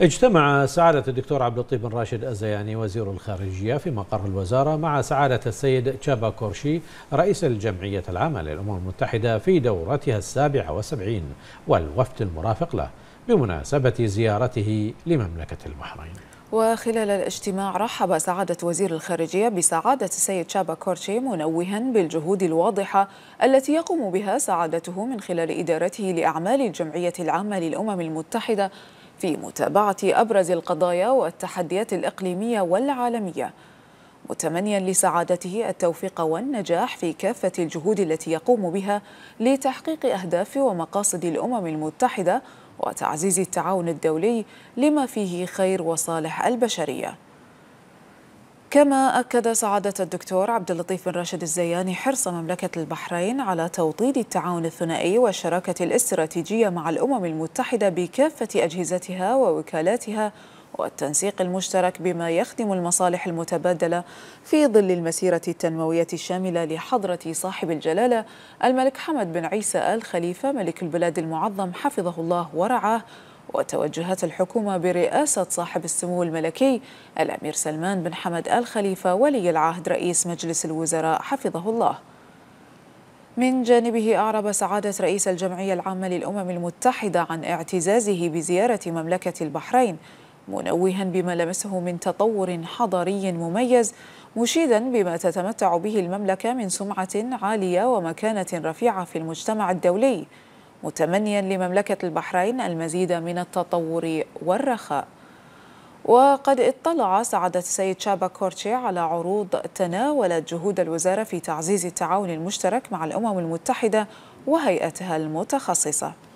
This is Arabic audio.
اجتمع سعادة الدكتور عبد اللطيف بن راشد الزياني وزير الخارجية في مقر الوزارة مع سعادة السيد تشابا كورشي رئيس الجمعية العامة للأمم المتحدة في دورتها السابعة والسبعين والوفد المرافق له بمناسبة زيارته لمملكة البحرين وخلال الاجتماع رحب سعادة وزير الخارجية بسعادة السيد شابا كورشي منوها بالجهود الواضحة التي يقوم بها سعادته من خلال إدارته لأعمال الجمعية العامة للأمم المتحدة في متابعة أبرز القضايا والتحديات الإقليمية والعالمية متمنيا لسعادته التوفيق والنجاح في كافة الجهود التي يقوم بها لتحقيق أهداف ومقاصد الأمم المتحدة وتعزيز التعاون الدولي لما فيه خير وصالح البشريه كما أكد سعادة الدكتور عبد اللطيف بن راشد الزياني حرص مملكة البحرين على توطيد التعاون الثنائي والشراكة الاستراتيجية مع الأمم المتحدة بكافة أجهزتها ووكالاتها والتنسيق المشترك بما يخدم المصالح المتبادلة في ظل المسيرة التنموية الشاملة لحضرة صاحب الجلالة الملك حمد بن عيسى آل خليفة ملك البلاد المعظم حفظه الله ورعاه وتوجهات الحكومة برئاسة صاحب السمو الملكي الأمير سلمان بن حمد آل خليفة ولي العهد رئيس مجلس الوزراء حفظه الله من جانبه أعرب سعادة رئيس الجمعية العامة للأمم المتحدة عن اعتزازه بزيارة مملكة البحرين منوها بما لمسه من تطور حضاري مميز مشيدا بما تتمتع به المملكة من سمعة عالية ومكانة رفيعة في المجتمع الدولي متمنيا لمملكة البحرين المزيد من التطور والرخاء وقد اطلع سعادة السيد شابا كورتشي على عروض تناولت جهود الوزارة في تعزيز التعاون المشترك مع الأمم المتحدة وهيئتها المتخصصة